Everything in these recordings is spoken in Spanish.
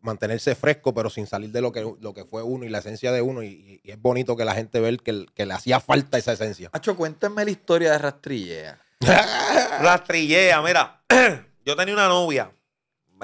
mantenerse fresco, pero sin salir de lo que, lo que fue uno y la esencia de uno. Y, es bonito que la gente vea que, que le hacía falta esa esencia. Hacho, cuéntame la historia de Rastrillea. Rastrillea, mira. Yo tenía una novia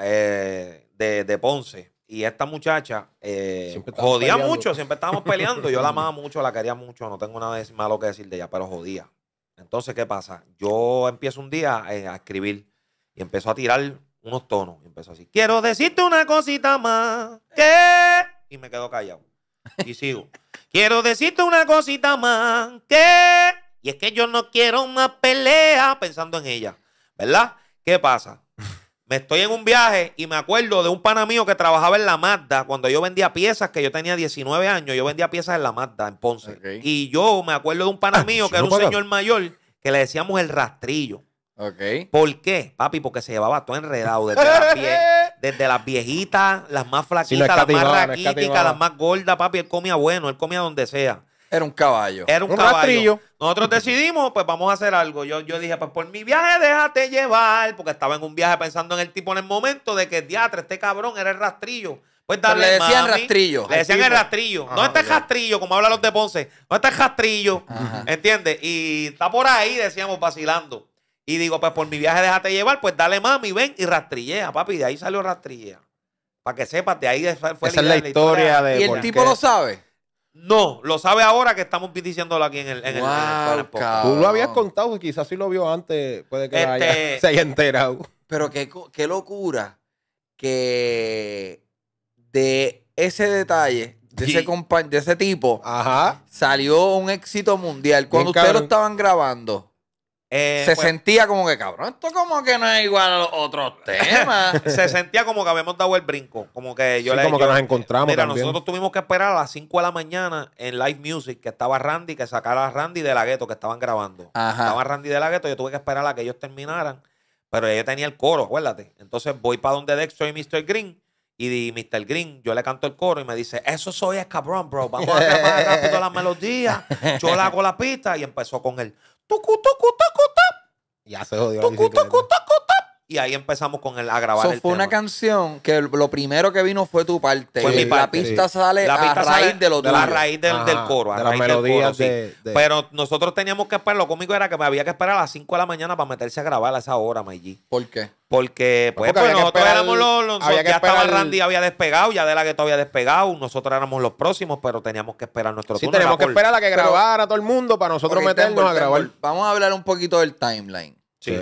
eh, de, Ponce. Y esta muchacha eh, jodía mucho, siempre estábamos peleando. Yo la amaba mucho, la quería mucho, no tengo nada malo que decir de ella, pero jodía. Entonces, ¿qué pasa? Yo empiezo un día eh, a escribir y empezó a tirar unos tonos. Y empezó así, quiero decirte una cosita más. ¿Qué? Y me quedo callado. Y sigo. Quiero decirte una cosita más. ¿Qué? Y es que yo no quiero más pelea pensando en ella. ¿Verdad? ¿Qué pasa? Me estoy en un viaje y me acuerdo de un pana mío que trabajaba en la Mazda cuando yo vendía piezas, que yo tenía 19 años, yo vendía piezas en la Mazda en Ponce. Y yo me acuerdo de un pana ah, mío que era un señor mayor que le decíamos el rastrillo. ¿Por qué? Papi, porque se llevaba todo enredado desde las, desde las viejitas, las más flaquitas, las más raquíticas, las más gordas, papi. Él comía bueno, él comía donde sea. Era un caballo. Era un, caballo. Nosotros decidimos, pues vamos a hacer algo. Yo, yo dije, pues por mi viaje déjate llevar, porque estaba en un viaje pensando en el tipo en el momento de que, diatre, este cabrón era el rastrillo. Pues Pero le decían el rastrillo. Le decían el rastrillo. no está el rastrillo, como hablan los de Ponce. No está el rastrillo. ¿Entiendes? Y está por ahí, decíamos, vacilando. Y digo, pues por mi viaje déjate llevar, pues dale mami, ven y rastrillea, papi. De ahí salió rastrillea. Para que sepas, de ahí fue Esa la historia, de... ¿Y el tipo lo sabe? No, lo sabe ahora que estamos diciéndolo aquí en el, en el, Tú lo habías contado, y quizás si lo vio antes, puede que este se haya enterado. Pero qué, locura que de ese detalle de, ese de ese tipo salió un éxito mundial. Cuando ustedes lo estaban grabando, eh, se pues, sentía como que, cabrón, esto como que no es igual a otros temas. se sentía como que habíamos dado el brinco. Como que yo le como que nos encontramos. Mira, nosotros tuvimos que esperar a las 5 de la mañana en Live Music que estaba Randy, que sacara a Randy de la gueto que estaban grabando. Estaba Randy de la gueto, yo tuve que esperar a que ellos terminaran. Pero ella tenía el coro, acuérdate. Entonces voy para donde Dexter y Mr. Green. Y Mr. Green, yo le canto el coro y me dice, eso soy es cabrón, bro. Vamos a grabar rápido las melodías. Yo le hago la pista. Y empezó con él. Tucu, tucu, tucu, tap. Ya se jodió. Tucu, tucu, tucu, y ahí empezamos con el a grabar fue una canción que lo primero que vino fue tu parte. La pista sale a raíz de lo raíz del, coro. raíz sí. Pero nosotros teníamos que esperar. Lo cómico era que me había que esperar a las 5 de la mañana para meterse a grabar a esa hora, Mayji. ¿Por qué? Porque, porque pues, nosotros éramos los, ya estaba Randy había despegado, ya de la que había despegado, nosotros éramos los próximos, pero teníamos que esperar nuestro sí, turno. Sí, tenemos que esperar a que grabara todo el mundo para nosotros meternos a grabar. Vamos a hablar un poquito del timeline. sí.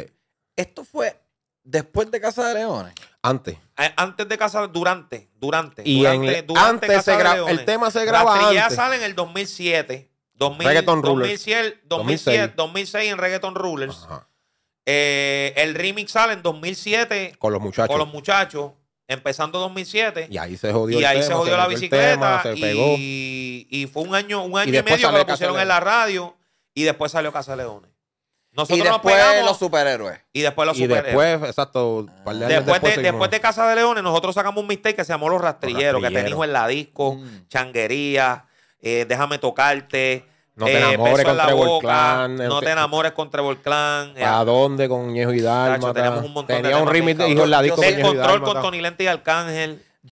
Esto fue después de Casa de Leones. Antes. Eh, antes de Casa durante, durante. Y durante, antes se de el tema se graba la ya sale en el 2007, Reggaeton 2007, 2006. en Reggaeton Rulers. Eh, el remix sale en 2007 con los muchachos. Con los muchachos empezando 2007. Y ahí se jodió. Y ahí se jodió la bicicleta. y, y, fue un año, un año y, medio que lo pusieron en la radio. Y después salió Casa de Leones. Nosotros y después nos los superhéroes. Y después los superhéroes. y Después, exacto. después, de, Casa de Leones, nosotros sacamos un mistake que se llamó Los Rastrilleros, Que tenía que en la disco, mm. Changuería, eh, Déjame Tocarte. No eh, te enamores contra con Trevor Clan. No te enamores con Trevor Clan. Eh, ¿A dónde? Con Ñejo y Tenía un montón Tenía de un remix hijo en la disco. El control con Tony Lente y Arcángel.